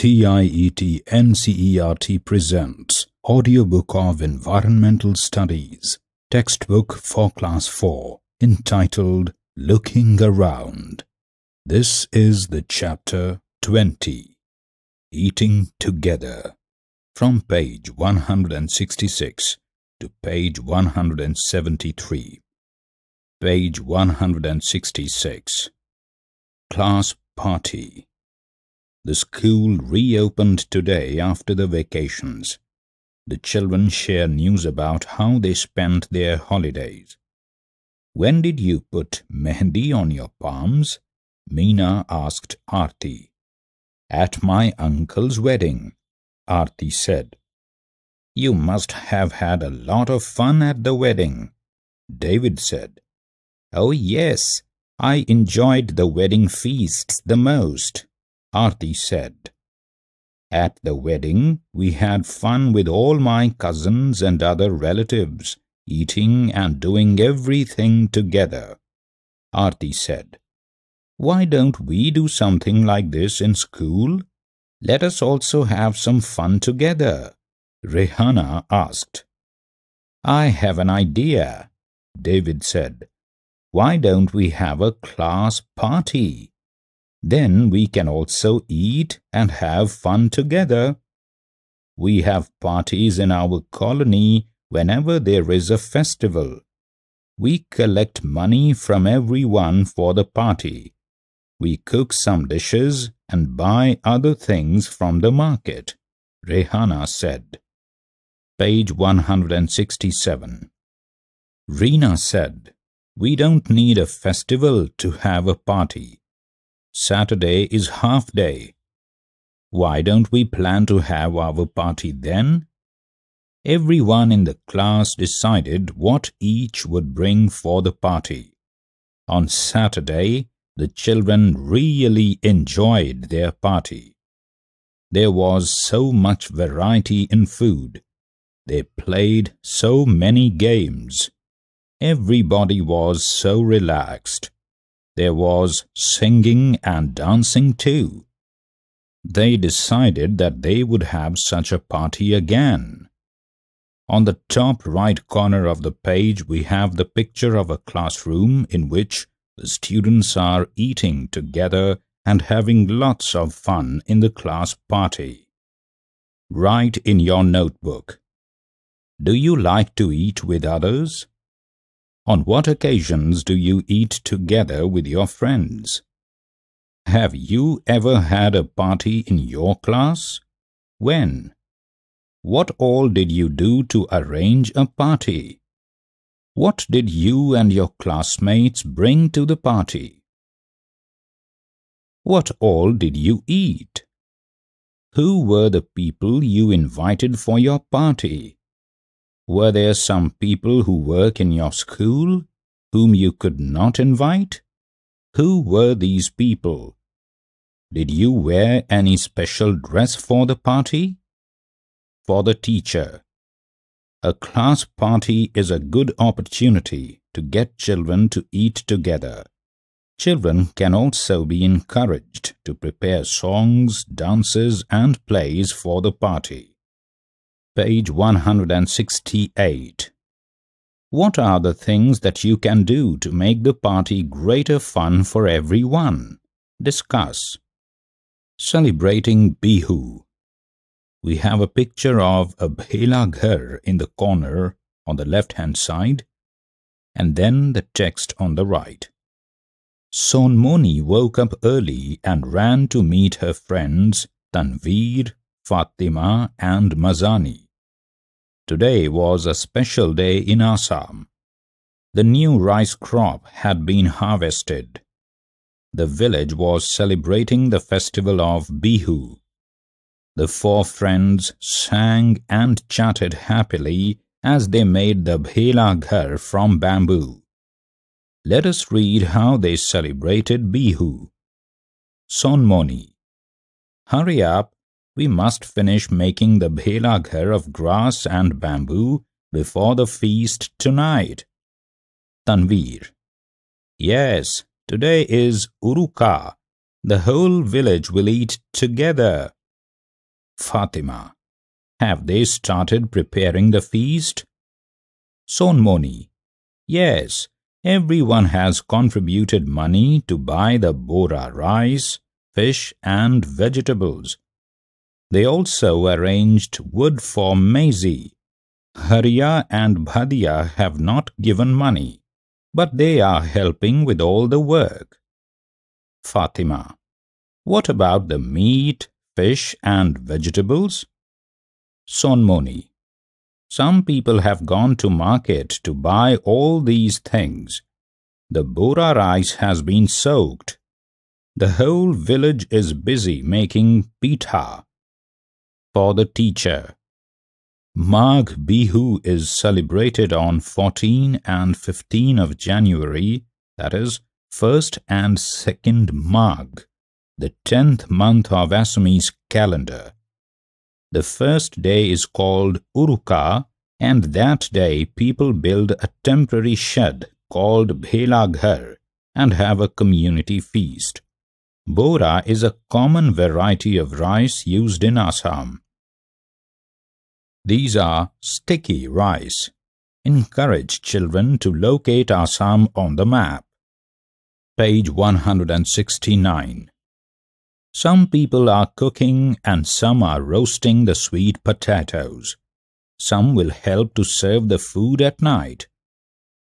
CIET NCERT presents Audiobook of Environmental Studies, textbook for Class 4, entitled Looking Around. This is the chapter 20 Eating Together from page 166 to page 173. Page 166 Class Party the school reopened today after the vacations. The children share news about how they spent their holidays. When did you put mehndi on your palms? Meena asked Arti. At my uncle's wedding, Arti said. You must have had a lot of fun at the wedding, David said. Oh yes, I enjoyed the wedding feasts the most. Aarti said. At the wedding, we had fun with all my cousins and other relatives, eating and doing everything together. Aarti said, Why don't we do something like this in school? Let us also have some fun together. Rehana asked. I have an idea, David said. Why don't we have a class party? Then we can also eat and have fun together. We have parties in our colony whenever there is a festival. We collect money from everyone for the party. We cook some dishes and buy other things from the market, Rehana said. Page 167 Rina said, We don't need a festival to have a party. Saturday is half day. Why don't we plan to have our party then? Everyone in the class decided what each would bring for the party. On Saturday, the children really enjoyed their party. There was so much variety in food. They played so many games. Everybody was so relaxed. There was singing and dancing too. They decided that they would have such a party again. On the top right corner of the page we have the picture of a classroom in which the students are eating together and having lots of fun in the class party. Write in your notebook. Do you like to eat with others? On what occasions do you eat together with your friends? Have you ever had a party in your class? When? What all did you do to arrange a party? What did you and your classmates bring to the party? What all did you eat? Who were the people you invited for your party? Were there some people who work in your school whom you could not invite? Who were these people? Did you wear any special dress for the party? For the teacher. A class party is a good opportunity to get children to eat together. Children can also be encouraged to prepare songs, dances and plays for the party page 168. What are the things that you can do to make the party greater fun for everyone? Discuss. Celebrating Bihu. We have a picture of a Bhela Ghar in the corner on the left-hand side and then the text on the right. Sonmoni woke up early and ran to meet her friends Tanveer, Fatima and Mazani. Today was a special day in Assam. The new rice crop had been harvested. The village was celebrating the festival of Bihu. The four friends sang and chatted happily as they made the Bhela Ghar from bamboo. Let us read how they celebrated Bihu. Sonmoni. Hurry up we must finish making the bhela of grass and bamboo before the feast tonight. Tanvir. Yes, today is Uruka. The whole village will eat together. Fatima. Have they started preparing the feast? Sonmoni. Yes, everyone has contributed money to buy the bora rice, fish and vegetables they also arranged wood for Maisy, Hariya and Bhadiya have not given money, but they are helping with all the work. Fatima. What about the meat, fish and vegetables? Sonmoni. Some people have gone to market to buy all these things. The bura rice has been soaked. The whole village is busy making pitha, for the teacher. Magh Bihu is celebrated on 14 and 15 of January, that is, 1st and 2nd Magh, the 10th month of Assamese calendar. The first day is called Uruka, and that day people build a temporary shed called Bhela and have a community feast. Bora is a common variety of rice used in Assam. These are sticky rice. Encourage children to locate Assam on the map. Page 169. Some people are cooking and some are roasting the sweet potatoes. Some will help to serve the food at night.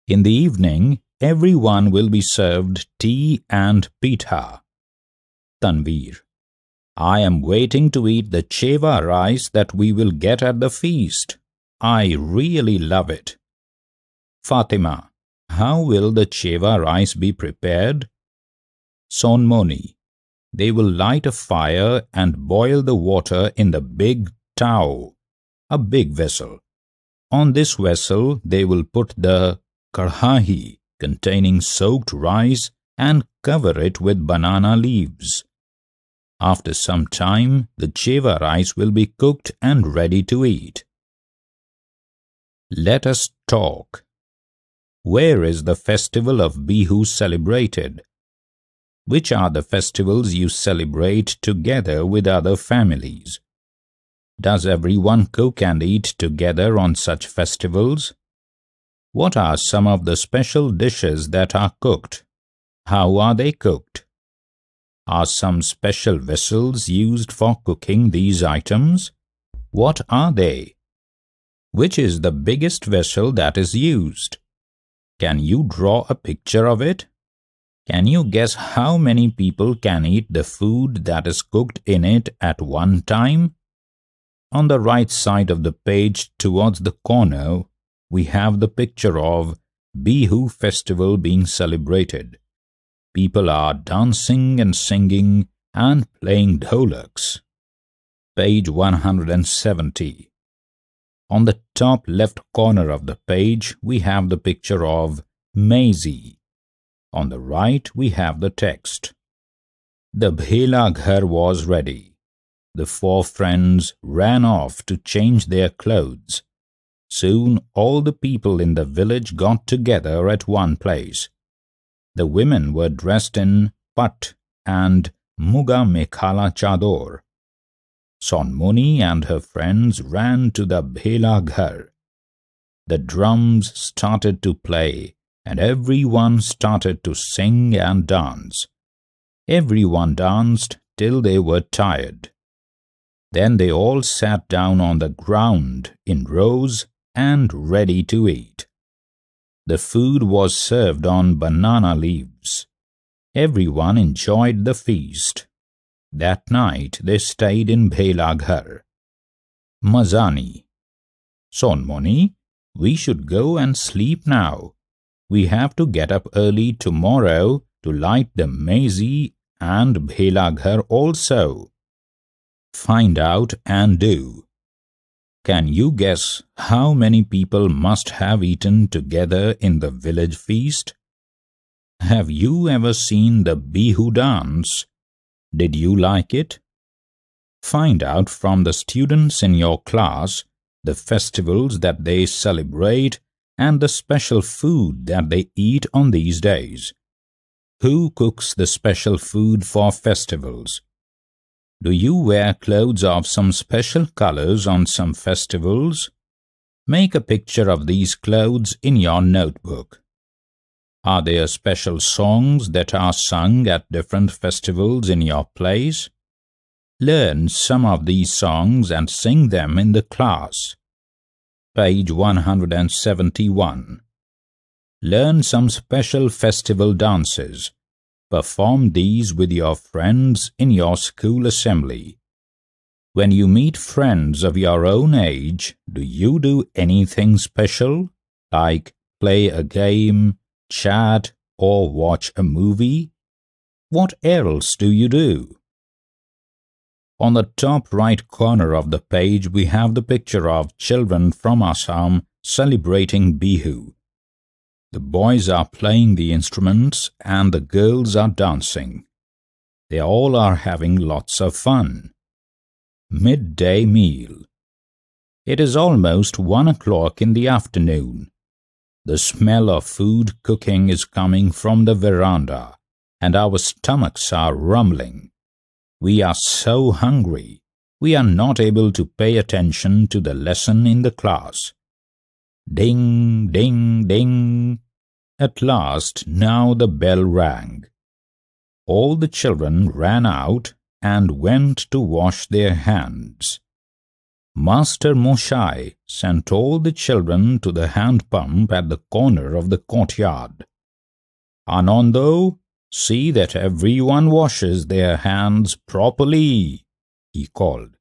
In the evening, everyone will be served tea and pita. Tanvir. I am waiting to eat the cheva rice that we will get at the feast. I really love it. Fatima, how will the cheva rice be prepared? Sonmoni, they will light a fire and boil the water in the big tau, a big vessel. On this vessel they will put the karhahi containing soaked rice and cover it with banana leaves. After some time, the cheva rice will be cooked and ready to eat. Let us talk. Where is the festival of Bihu celebrated? Which are the festivals you celebrate together with other families? Does everyone cook and eat together on such festivals? What are some of the special dishes that are cooked? How are they cooked? Are some special vessels used for cooking these items? What are they? Which is the biggest vessel that is used? Can you draw a picture of it? Can you guess how many people can eat the food that is cooked in it at one time? On the right side of the page towards the corner, we have the picture of Bihu festival being celebrated. People are dancing and singing and playing dholaks. Page 170. On the top left corner of the page, we have the picture of Maisie. On the right, we have the text. The Bhela Ghar was ready. The four friends ran off to change their clothes. Soon all the people in the village got together at one place. The women were dressed in pat and muga mekhala chador. Sonmoni and her friends ran to the Bhela Ghar. The drums started to play and everyone started to sing and dance. Everyone danced till they were tired. Then they all sat down on the ground in rows and ready to eat. The food was served on banana leaves. Everyone enjoyed the feast. That night they stayed in Bhelaghar. Mazani Sonmoni, we should go and sleep now. We have to get up early tomorrow to light the mazi and Bhelaghar also. Find out and do. Can you guess how many people must have eaten together in the village feast? Have you ever seen the Bihu dance? Did you like it? Find out from the students in your class the festivals that they celebrate and the special food that they eat on these days. Who cooks the special food for festivals? Do you wear clothes of some special colors on some festivals? Make a picture of these clothes in your notebook. Are there special songs that are sung at different festivals in your place? Learn some of these songs and sing them in the class. Page 171. Learn some special festival dances. Perform these with your friends in your school assembly. When you meet friends of your own age, do you do anything special, like play a game, chat, or watch a movie? What else do you do? On the top right corner of the page, we have the picture of children from Assam celebrating Bihu, the boys are playing the instruments and the girls are dancing. They all are having lots of fun. Midday meal. It is almost one o'clock in the afternoon. The smell of food cooking is coming from the veranda, and our stomachs are rumbling. We are so hungry, we are not able to pay attention to the lesson in the class. Ding, ding, ding. At last, now the bell rang. All the children ran out and went to wash their hands. Master Moshai sent all the children to the hand pump at the corner of the courtyard. Anondo, see that everyone washes their hands properly, he called.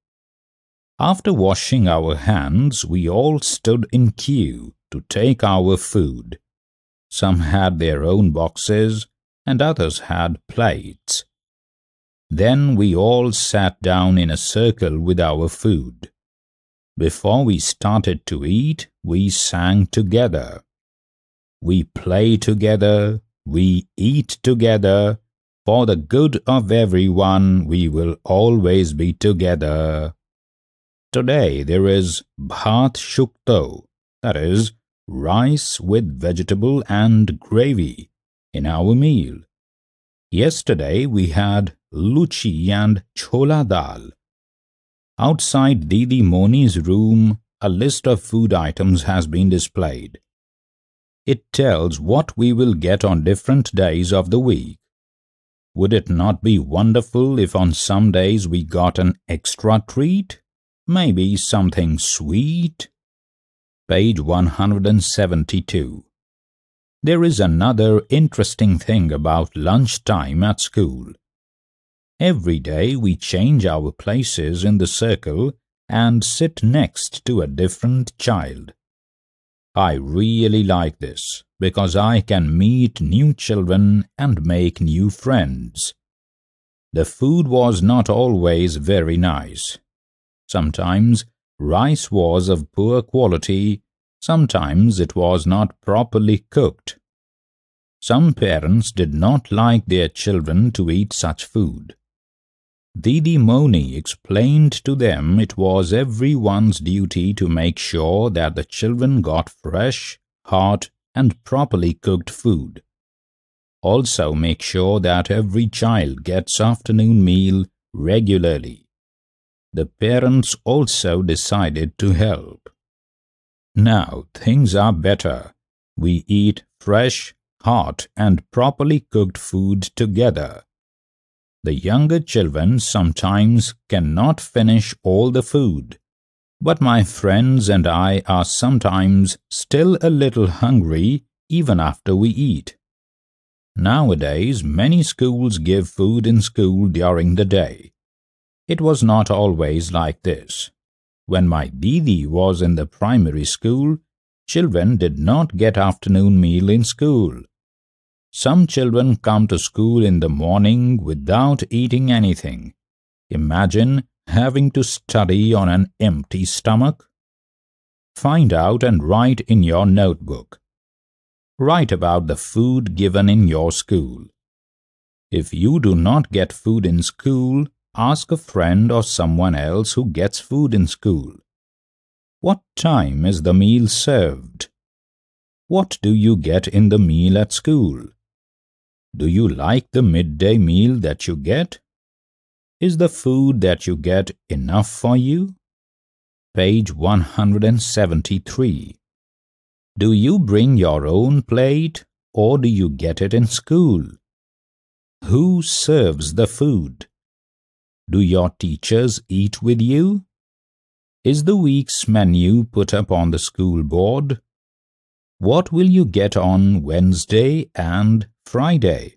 After washing our hands, we all stood in queue to take our food. Some had their own boxes, and others had plates. Then we all sat down in a circle with our food. Before we started to eat, we sang together. We play together, we eat together. For the good of everyone, we will always be together. Today there is bhat shukto, that is, rice with vegetable and gravy, in our meal. Yesterday we had luchi and chola dal. Outside Didi Moni's room, a list of food items has been displayed. It tells what we will get on different days of the week. Would it not be wonderful if on some days we got an extra treat? Maybe something sweet? Page 172. There is another interesting thing about lunchtime at school. Every day we change our places in the circle and sit next to a different child. I really like this because I can meet new children and make new friends. The food was not always very nice, Sometimes rice was of poor quality, sometimes it was not properly cooked. Some parents did not like their children to eat such food. Didi Moni explained to them it was everyone's duty to make sure that the children got fresh, hot, and properly cooked food. Also make sure that every child gets afternoon meal regularly the parents also decided to help. Now things are better. We eat fresh, hot and properly cooked food together. The younger children sometimes cannot finish all the food, but my friends and I are sometimes still a little hungry even after we eat. Nowadays, many schools give food in school during the day. It was not always like this. When my Didi was in the primary school, children did not get afternoon meal in school. Some children come to school in the morning without eating anything. Imagine having to study on an empty stomach. Find out and write in your notebook. Write about the food given in your school. If you do not get food in school, ask a friend or someone else who gets food in school. What time is the meal served? What do you get in the meal at school? Do you like the midday meal that you get? Is the food that you get enough for you? Page 173. Do you bring your own plate or do you get it in school? Who serves the food? Do your teachers eat with you? Is the week's menu put up on the school board? What will you get on Wednesday and Friday?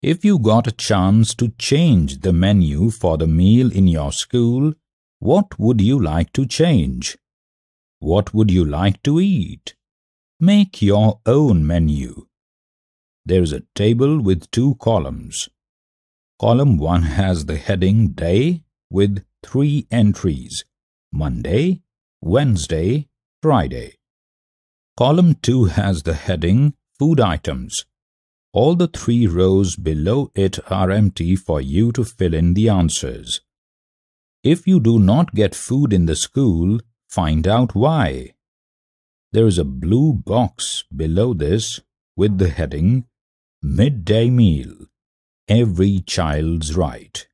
If you got a chance to change the menu for the meal in your school, what would you like to change? What would you like to eat? Make your own menu. There is a table with two columns. Column 1 has the heading Day with three entries Monday, Wednesday, Friday. Column 2 has the heading Food Items. All the three rows below it are empty for you to fill in the answers. If you do not get food in the school, find out why. There is a blue box below this with the heading Midday Meal every child's right.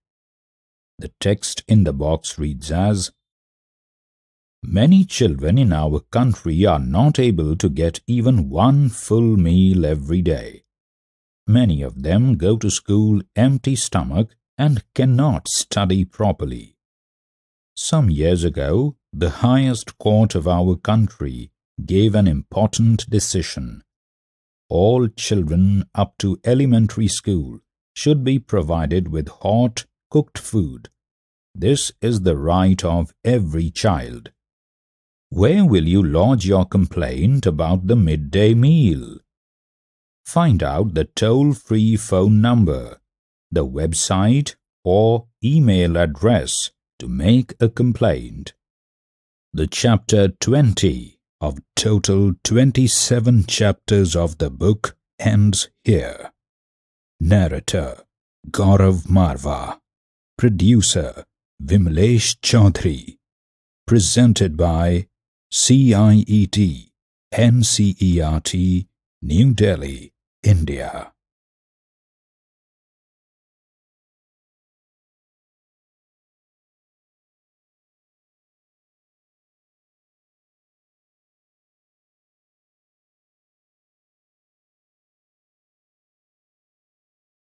The text in the box reads as Many children in our country are not able to get even one full meal every day. Many of them go to school empty stomach and cannot study properly. Some years ago, the highest court of our country gave an important decision. All children up to elementary school should be provided with hot, cooked food. This is the right of every child. Where will you lodge your complaint about the midday meal? Find out the toll-free phone number, the website or email address to make a complaint. The chapter 20 of total 27 chapters of the book ends here. Narrator Gaurav Marva. Producer Vimlesh Chaudhary. Presented by CIET NCERT New Delhi, India.